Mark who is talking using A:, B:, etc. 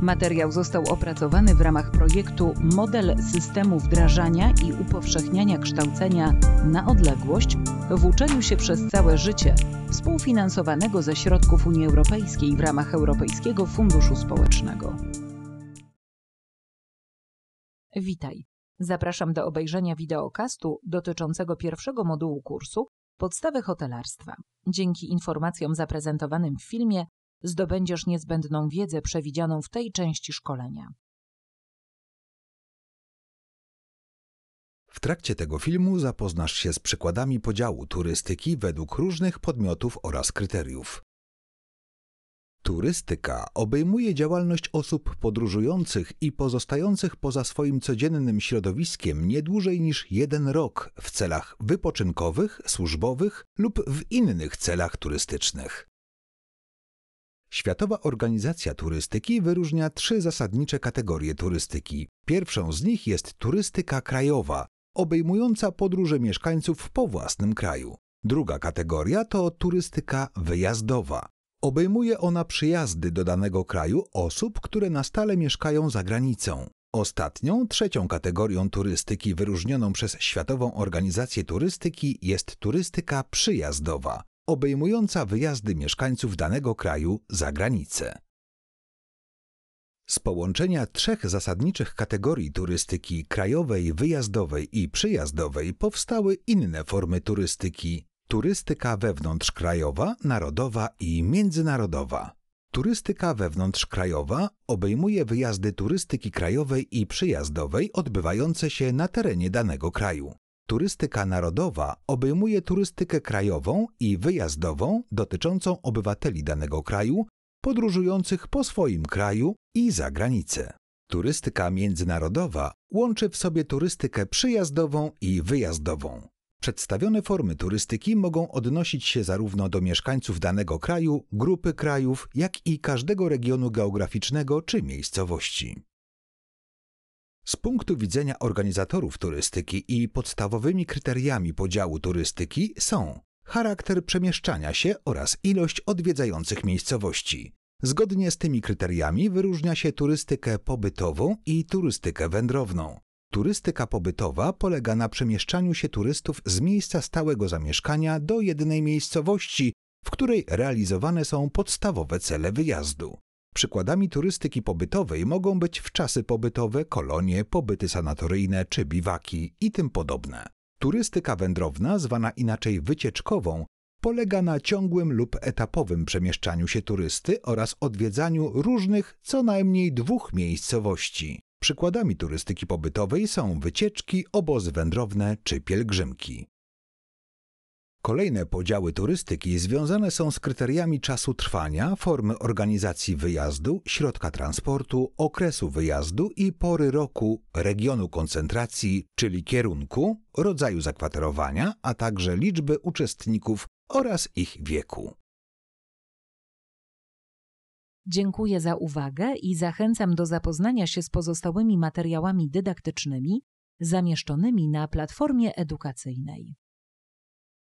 A: Materiał został opracowany w ramach projektu Model systemu wdrażania i upowszechniania kształcenia na odległość w uczeniu się przez całe życie, współfinansowanego ze środków Unii Europejskiej w ramach Europejskiego Funduszu Społecznego. Witaj. Zapraszam do obejrzenia wideokastu dotyczącego pierwszego modułu kursu Podstawy hotelarstwa. Dzięki informacjom zaprezentowanym w filmie zdobędziesz niezbędną wiedzę przewidzianą w tej części szkolenia.
B: W trakcie tego filmu zapoznasz się z przykładami podziału turystyki według różnych podmiotów oraz kryteriów. Turystyka obejmuje działalność osób podróżujących i pozostających poza swoim codziennym środowiskiem nie dłużej niż jeden rok w celach wypoczynkowych, służbowych lub w innych celach turystycznych. Światowa Organizacja Turystyki wyróżnia trzy zasadnicze kategorie turystyki. Pierwszą z nich jest turystyka krajowa, obejmująca podróże mieszkańców po własnym kraju. Druga kategoria to turystyka wyjazdowa. Obejmuje ona przyjazdy do danego kraju osób, które na stale mieszkają za granicą. Ostatnią, trzecią kategorią turystyki wyróżnioną przez Światową Organizację Turystyki jest turystyka przyjazdowa obejmująca wyjazdy mieszkańców danego kraju za granicę. Z połączenia trzech zasadniczych kategorii turystyki krajowej, wyjazdowej i przyjazdowej powstały inne formy turystyki: turystyka wewnątrzkrajowa, narodowa i międzynarodowa. Turystyka wewnątrzkrajowa obejmuje wyjazdy turystyki krajowej i przyjazdowej odbywające się na terenie danego kraju. Turystyka narodowa obejmuje turystykę krajową i wyjazdową dotyczącą obywateli danego kraju, podróżujących po swoim kraju i za granicę. Turystyka międzynarodowa łączy w sobie turystykę przyjazdową i wyjazdową. Przedstawione formy turystyki mogą odnosić się zarówno do mieszkańców danego kraju, grupy krajów, jak i każdego regionu geograficznego czy miejscowości. Z punktu widzenia organizatorów turystyki i podstawowymi kryteriami podziału turystyki są charakter przemieszczania się oraz ilość odwiedzających miejscowości. Zgodnie z tymi kryteriami wyróżnia się turystykę pobytową i turystykę wędrowną. Turystyka pobytowa polega na przemieszczaniu się turystów z miejsca stałego zamieszkania do jednej miejscowości, w której realizowane są podstawowe cele wyjazdu. Przykładami turystyki pobytowej mogą być wczasy pobytowe, kolonie, pobyty sanatoryjne czy biwaki i tym podobne. Turystyka wędrowna, zwana inaczej wycieczkową, polega na ciągłym lub etapowym przemieszczaniu się turysty oraz odwiedzaniu różnych co najmniej dwóch miejscowości. Przykładami turystyki pobytowej są wycieczki, obozy wędrowne czy pielgrzymki. Kolejne podziały turystyki związane są z kryteriami czasu trwania, formy organizacji wyjazdu, środka transportu, okresu wyjazdu i pory roku, regionu koncentracji, czyli kierunku, rodzaju zakwaterowania, a także liczby uczestników oraz ich wieku.
A: Dziękuję za uwagę i zachęcam do zapoznania się z pozostałymi materiałami dydaktycznymi zamieszczonymi na platformie edukacyjnej.